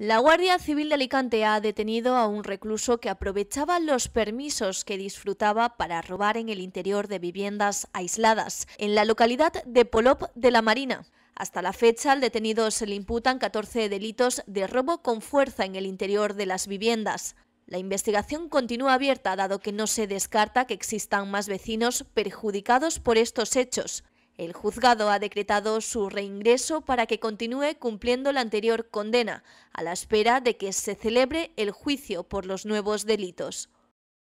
La Guardia Civil de Alicante ha detenido a un recluso que aprovechaba los permisos que disfrutaba para robar en el interior de viviendas aisladas, en la localidad de Polop de la Marina. Hasta la fecha, al detenido se le imputan 14 delitos de robo con fuerza en el interior de las viviendas. La investigación continúa abierta, dado que no se descarta que existan más vecinos perjudicados por estos hechos. El juzgado ha decretado su reingreso para que continúe cumpliendo la anterior condena, a la espera de que se celebre el juicio por los nuevos delitos.